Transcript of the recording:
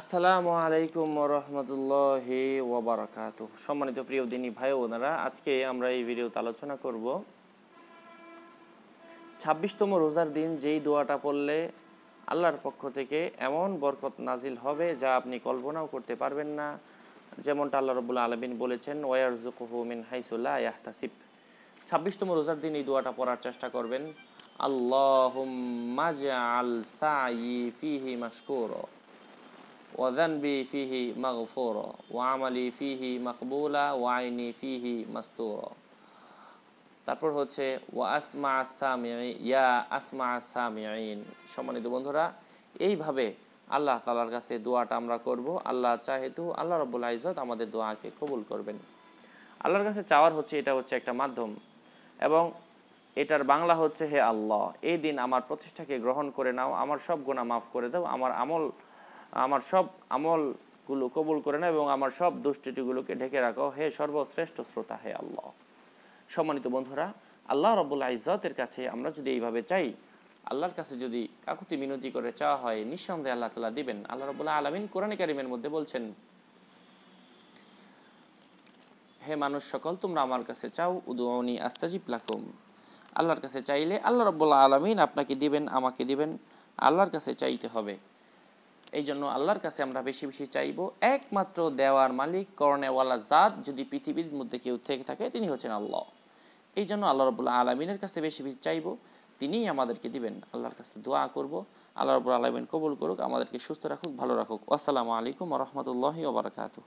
আসসালামু আলাইকুম রহমতুল্লাহ ওবরাকাত সম্মানিত প্রিয় দিনী ভাই ওনারা আজকে আমরা এই ভিডিওতে আলোচনা করব ছাব্বিশতম রোজার দিন যেই দোয়াটা পড়লে আল্লাহর পক্ষ থেকে এমন বরকত নাজিল হবে যা আপনি কল্পনাও করতে পারবেন না যেমনটা আল্লাহ রবুল্লা আলমিন বলেছেন ওয়ারজুকহু মিন হাইসুল্লাহ ইয়াহতাসিব ছাব্বিশতম রোজার দিন এই দোয়াটা পড়ার চেষ্টা করবেন আল্লাহ মাজা আল সাই ফিহি মাসকুর ওয়াজানবি ফিহি মাগফুর ওয়ামালি ফিহি মাকবুলা ওয়াইনি ফিহি মাস্তুর তারপর হচ্ছে ওয়া আসমা আসামি ইয়া আসমা আসামিন সম্মানিত বন্ধুরা এইভাবে আল্লাহ তালার কাছে দোয়াটা আমরা করব আল্লাহ চাহেতু আল্লাহ রব্বুল আইজত আমাদের দোয়াকে কবুল করবেন আল্লাহর কাছে চাওয়ার হচ্ছে এটা হচ্ছে একটা মাধ্যম এবং এটার বাংলা হচ্ছে হে আল্লাহ এই দিন আমার প্রচেষ্টাকে গ্রহণ করে নাও আমার সব গুণা মাফ করে দাও আমার আমল আমার সব আমলগুলো কবুল করে নেয় এবং আমার সব দুষ্টিটিগুলোকে ঢেকে রাখো হে সর্বশ্রেষ্ঠ শ্রোতা হে আল্লাহ সম্মানিত বন্ধুরা আল্লাহ রবুল্লা ইজতের কাছে আমরা যদি এইভাবে চাই আল্লাহর কাছে যদি কাকুতি মিনতি করে চাওয়া হয় নিঃসন্দেহে আল্লাহ তালা দিবেন আল্লাহ রবুল্লাহ আলমিন কোরআন কারিমের মধ্যে বলছেন হে মানুষ সকল তোমরা আমার কাছে চাও উদুয়নি আস্তাজিব লাকুম আল্লাহর কাছে চাইলে আল্লাহ রব্বুল্লা আলমিন আপনাকে দিবেন আমাকে দিবেন আল্লাহর কাছে চাইতে হবে এই জন্য আল্লাহর কাছে আমরা বেশি বেশি চাইব একমাত্র দেওয়ার মালিক করণেওয়ালা জাত যদি পৃথিবীর মধ্যে কেউ থেকে থাকে তিনি হচ্ছেন আল্লাহ এই জন্য আল্লাহ রবুল্লা আলমিনের কাছে বেশি বেশি চাইব তিনিই আমাদেরকে দিবেন আল্লাহর কাছে দোয়া করব আল্লাহ রবুল্লা আলমিন কবুল করুক আমাদেরকে সুস্থ রাখুক ভালো রাখুক আসসালামু আলাইকুম রহমতুল্লাহি ওবরাকাতু